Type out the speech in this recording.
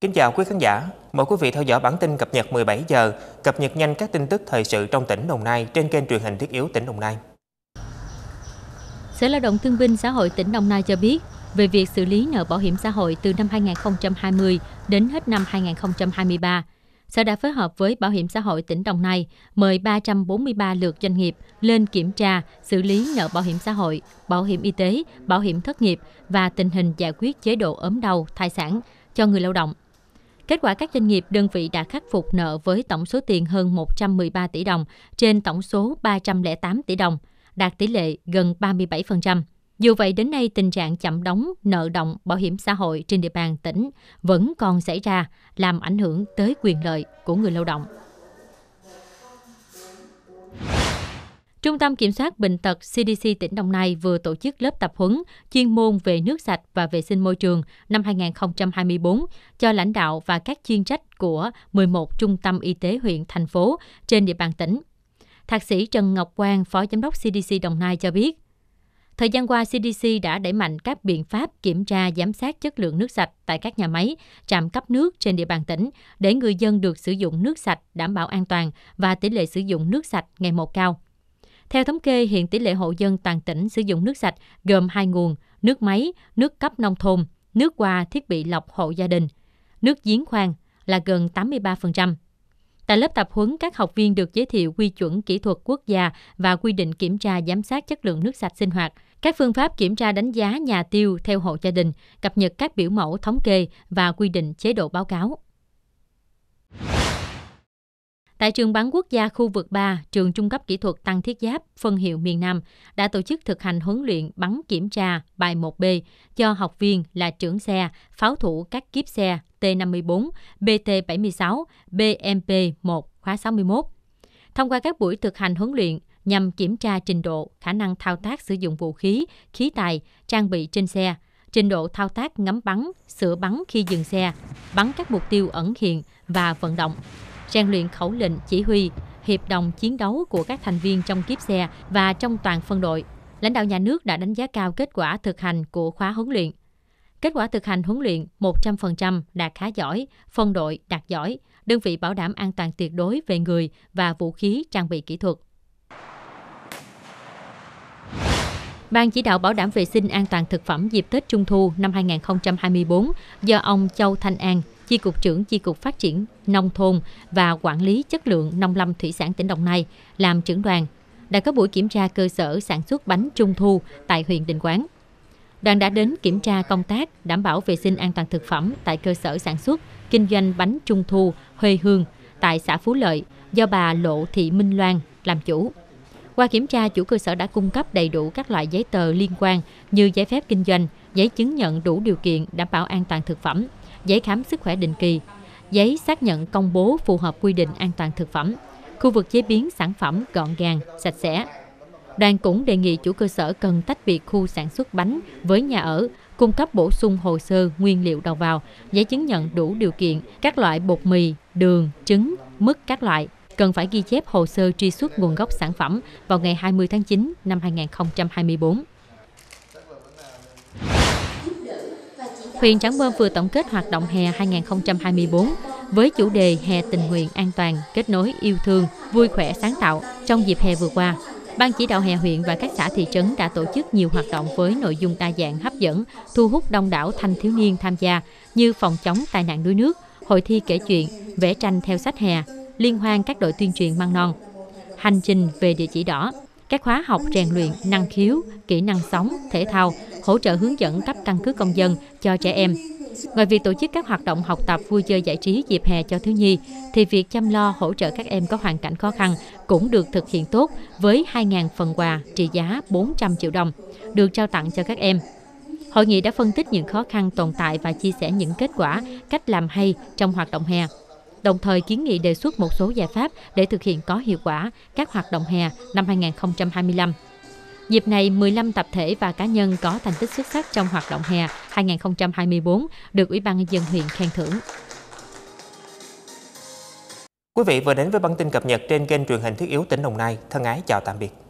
Kính chào quý khán giả, mời quý vị theo dõi bản tin cập nhật 17 giờ, cập nhật nhanh các tin tức thời sự trong tỉnh Đồng Nai trên kênh truyền hình thiết yếu tỉnh Đồng Nai. Sở Lao động Thương binh Xã hội tỉnh Đồng Nai cho biết, về việc xử lý nợ bảo hiểm xã hội từ năm 2020 đến hết năm 2023, Sở đã phối hợp với Bảo hiểm xã hội tỉnh Đồng Nai mời 343 lượt doanh nghiệp lên kiểm tra, xử lý nợ bảo hiểm xã hội, bảo hiểm y tế, bảo hiểm thất nghiệp và tình hình giải quyết chế độ ốm đau, thai sản cho người lao động – Kết quả các doanh nghiệp đơn vị đã khắc phục nợ với tổng số tiền hơn 113 tỷ đồng trên tổng số 308 tỷ đồng, đạt tỷ lệ gần 37%. Dù vậy, đến nay tình trạng chậm đóng nợ động bảo hiểm xã hội trên địa bàn tỉnh vẫn còn xảy ra, làm ảnh hưởng tới quyền lợi của người lao động. Trung tâm Kiểm soát Bệnh tật CDC tỉnh Đồng Nai vừa tổ chức lớp tập huấn chuyên môn về nước sạch và vệ sinh môi trường năm 2024 cho lãnh đạo và các chuyên trách của 11 trung tâm y tế huyện, thành phố trên địa bàn tỉnh. Thạc sĩ Trần Ngọc Quang, Phó Giám đốc CDC Đồng Nai cho biết, Thời gian qua, CDC đã đẩy mạnh các biện pháp kiểm tra giám sát chất lượng nước sạch tại các nhà máy, trạm cấp nước trên địa bàn tỉnh để người dân được sử dụng nước sạch đảm bảo an toàn và tỷ lệ sử dụng nước sạch ngày một cao. Theo thống kê, hiện tỷ lệ hộ dân toàn tỉnh sử dụng nước sạch gồm hai nguồn, nước máy, nước cấp nông thôn, nước qua thiết bị lọc hộ gia đình, nước giếng khoan là gần 83%. Tại lớp tập huấn, các học viên được giới thiệu quy chuẩn kỹ thuật quốc gia và quy định kiểm tra giám sát chất lượng nước sạch sinh hoạt, các phương pháp kiểm tra đánh giá nhà tiêu theo hộ gia đình, cập nhật các biểu mẫu thống kê và quy định chế độ báo cáo. Tại trường bán quốc gia khu vực 3, trường trung cấp kỹ thuật tăng thiết giáp phân hiệu miền Nam đã tổ chức thực hành huấn luyện bắn kiểm tra bài 1B cho học viên là trưởng xe, pháo thủ các kiếp xe T54, BT76, BMP1 khóa 61. Thông qua các buổi thực hành huấn luyện nhằm kiểm tra trình độ, khả năng thao tác sử dụng vũ khí, khí tài, trang bị trên xe, trình độ thao tác ngắm bắn, sửa bắn khi dừng xe, bắn các mục tiêu ẩn hiện và vận động rèn luyện khẩu lệnh chỉ huy, hiệp đồng chiến đấu của các thành viên trong kiếp xe và trong toàn phân đội. Lãnh đạo nhà nước đã đánh giá cao kết quả thực hành của khóa huấn luyện. Kết quả thực hành huấn luyện 100% đạt khá giỏi, phân đội đạt giỏi, đơn vị bảo đảm an toàn tuyệt đối về người và vũ khí trang bị kỹ thuật. Ban chỉ đạo bảo đảm vệ sinh an toàn thực phẩm dịp Tết Trung thu năm 2024 do ông Châu Thanh An, Chi cục trưởng Chi cục Phát triển Nông thôn và Quản lý chất lượng nông lâm thủy sản tỉnh Đồng Nai làm trưởng đoàn đã có buổi kiểm tra cơ sở sản xuất bánh trung thu tại huyện Định Quán. Đoàn đã đến kiểm tra công tác đảm bảo vệ sinh an toàn thực phẩm tại cơ sở sản xuất, kinh doanh bánh trung thu Huê Hương tại xã Phú Lợi do bà Lộ Thị Minh Loan làm chủ. Qua kiểm tra, chủ cơ sở đã cung cấp đầy đủ các loại giấy tờ liên quan như giấy phép kinh doanh, giấy chứng nhận đủ điều kiện đảm bảo an toàn thực phẩm, giấy khám sức khỏe định kỳ, giấy xác nhận công bố phù hợp quy định an toàn thực phẩm, khu vực chế biến sản phẩm gọn gàng, sạch sẽ. Đoàn cũng đề nghị chủ cơ sở cần tách biệt khu sản xuất bánh với nhà ở, cung cấp bổ sung hồ sơ nguyên liệu đầu vào, giấy chứng nhận đủ điều kiện các loại bột mì, đường, trứng, mứt các loại, cần phải ghi chép hồ sơ truy xuất nguồn gốc sản phẩm vào ngày 20 tháng 9 năm 2024. Huyện trắng Bơm vừa tổng kết hoạt động hè 2024 với chủ đề Hè tình nguyện an toàn, kết nối yêu thương, vui khỏe sáng tạo trong dịp hè vừa qua. Ban chỉ đạo hè huyện và các xã thị trấn đã tổ chức nhiều hoạt động với nội dung đa dạng hấp dẫn, thu hút đông đảo thanh thiếu niên tham gia như phòng chống tai nạn đuối nước, hội thi kể chuyện, vẽ tranh theo sách hè, liên hoan các đội tuyên truyền măng non. Hành trình về địa chỉ đỏ, các khóa học rèn luyện, năng khiếu, kỹ năng sống, thể thao, hỗ trợ hướng dẫn cấp căn cứ công dân cho trẻ em. Ngoài việc tổ chức các hoạt động học tập vui chơi giải trí dịp hè cho thiếu nhi, thì việc chăm lo hỗ trợ các em có hoàn cảnh khó khăn cũng được thực hiện tốt với 2.000 phần quà trị giá 400 triệu đồng được trao tặng cho các em. Hội nghị đã phân tích những khó khăn tồn tại và chia sẻ những kết quả, cách làm hay trong hoạt động hè đồng thời kiến nghị đề xuất một số giải pháp để thực hiện có hiệu quả các hoạt động hè năm 2025. Dịp này, 15 tập thể và cá nhân có thành tích xuất sắc trong hoạt động hè 2024 được Ủy ban nhân dân huyện khen thưởng. Quý vị vừa đến với bản tin cập nhật trên kênh truyền hình thiết yếu tỉnh Đồng Nai. Thân ái chào tạm biệt.